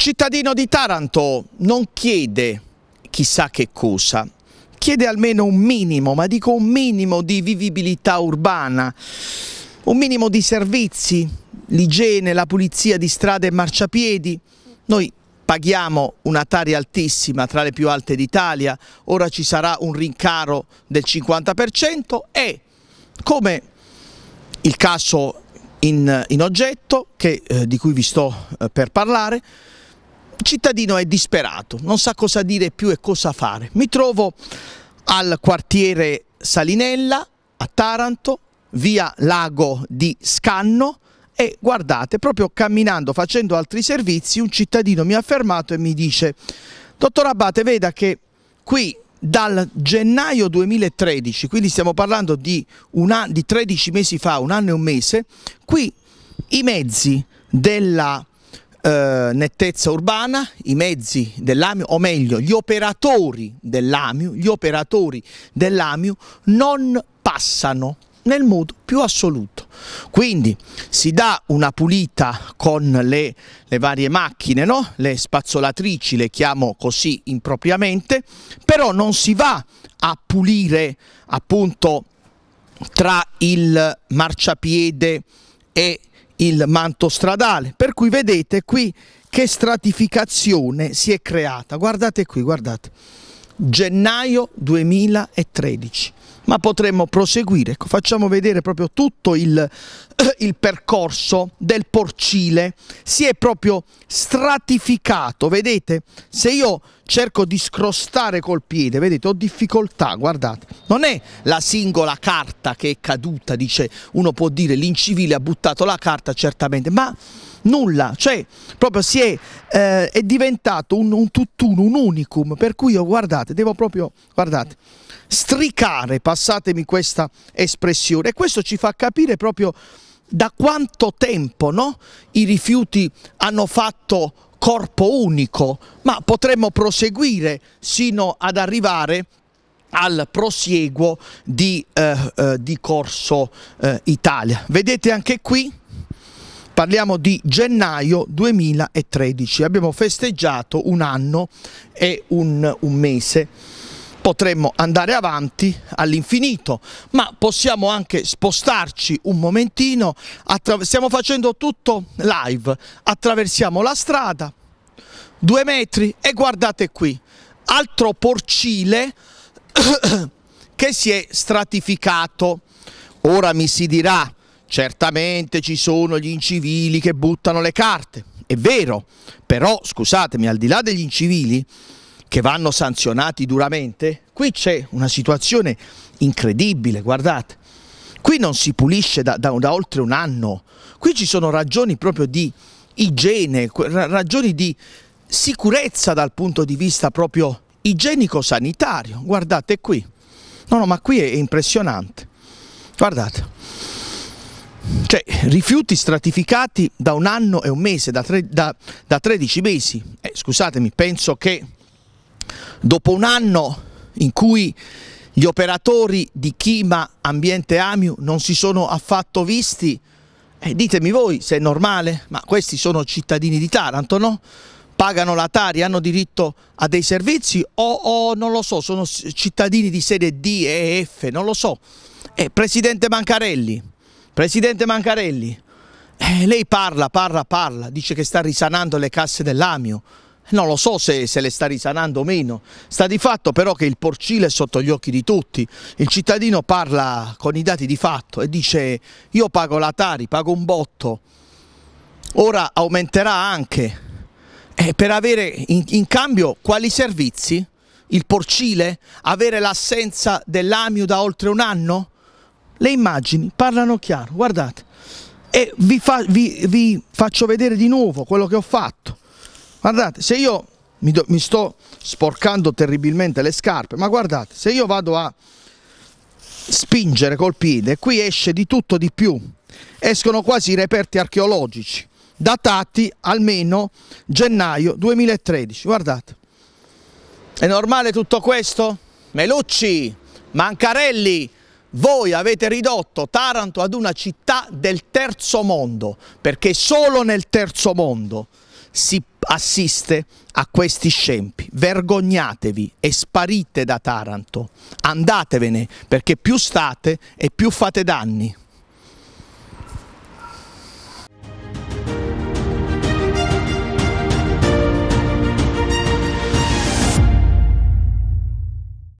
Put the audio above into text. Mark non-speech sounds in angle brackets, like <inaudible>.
cittadino di Taranto non chiede chissà che cosa, chiede almeno un minimo, ma dico un minimo di vivibilità urbana, un minimo di servizi, l'igiene, la pulizia di strade e marciapiedi. Noi paghiamo una tari altissima, tra le più alte d'Italia, ora ci sarà un rincaro del 50% e come il caso in, in oggetto che, eh, di cui vi sto eh, per parlare, cittadino è disperato, non sa cosa dire più e cosa fare. Mi trovo al quartiere Salinella, a Taranto, via Lago di Scanno e guardate, proprio camminando, facendo altri servizi, un cittadino mi ha fermato e mi dice Dottor Abate, veda che qui dal gennaio 2013, quindi stiamo parlando di, una, di 13 mesi fa, un anno e un mese, qui i mezzi della eh, nettezza urbana, i mezzi dell'AMIU, o meglio gli operatori dell'AMIU, gli non passano nel modo più assoluto. Quindi si dà una pulita con le, le varie macchine, no? le spazzolatrici le chiamo così impropriamente, però non si va a pulire appunto tra il marciapiede e il il manto stradale. Per cui vedete qui che stratificazione si è creata. Guardate qui, guardate. Gennaio 2013 ma potremmo proseguire. Ecco, facciamo vedere proprio tutto il, <clears throat> il percorso del porcile, si è proprio stratificato, vedete? Se io cerco di scrostare col piede, vedete, ho difficoltà, guardate. Non è la singola carta che è caduta, dice, uno può dire l'incivile ha buttato la carta, certamente, ma nulla, cioè proprio si è, eh, è diventato un, un tutt'uno, un unicum, per cui io guardate, devo proprio, guardate, stricare, passatemi questa espressione, e questo ci fa capire proprio da quanto tempo no? i rifiuti hanno fatto corpo unico, ma potremmo proseguire sino ad arrivare al prosieguo di, eh, eh, di Corso eh, Italia. Vedete anche qui Parliamo di gennaio 2013, abbiamo festeggiato un anno e un, un mese potremmo andare avanti all'infinito, ma possiamo anche spostarci un momentino, stiamo facendo tutto live, attraversiamo la strada, due metri e guardate qui, altro porcile <coughs> che si è stratificato, ora mi si dirà Certamente ci sono gli incivili che buttano le carte, è vero, però scusatemi, al di là degli incivili che vanno sanzionati duramente, qui c'è una situazione incredibile, guardate, qui non si pulisce da, da, da oltre un anno, qui ci sono ragioni proprio di igiene, ragioni di sicurezza dal punto di vista proprio igienico-sanitario, guardate qui, no no ma qui è impressionante, guardate. Cioè, rifiuti stratificati da un anno e un mese, da, tre, da, da 13 mesi. Eh, scusatemi, penso che dopo un anno in cui gli operatori di Chima Ambiente Amiu non si sono affatto visti, eh, ditemi voi se è normale, ma questi sono cittadini di Taranto, no? Pagano la Tari, hanno diritto a dei servizi o, o non lo so, sono cittadini di serie D e F, non lo so. Eh, Presidente Mancarelli, Presidente Mancarelli, eh, lei parla, parla, parla, dice che sta risanando le casse dell'Amio. Non lo so se, se, le sta risanando o meno, sta di fatto però che il porcile è sotto gli occhi di tutti. Il cittadino parla con i dati di fatto e dice io pago la Tari, pago un botto, ora aumenterà anche. Eh, per avere in, in cambio quali servizi? Il porcile? Avere l'assenza dell'Amio da oltre un anno? le immagini parlano chiaro, guardate, e vi, fa, vi, vi faccio vedere di nuovo quello che ho fatto. Guardate, se io mi, do, mi, sto sporcando terribilmente le scarpe, ma guardate, se io vado a spingere col piede, qui esce di tutto di più, escono quasi i reperti archeologici, datati almeno gennaio 2013, guardate. È normale tutto questo? Melucci, Mancarelli, voi avete ridotto Taranto ad una città del terzo mondo, perché solo nel terzo mondo si assiste a questi scempi. Vergognatevi e sparite da Taranto. Andatevene, perché più state e più fate danni.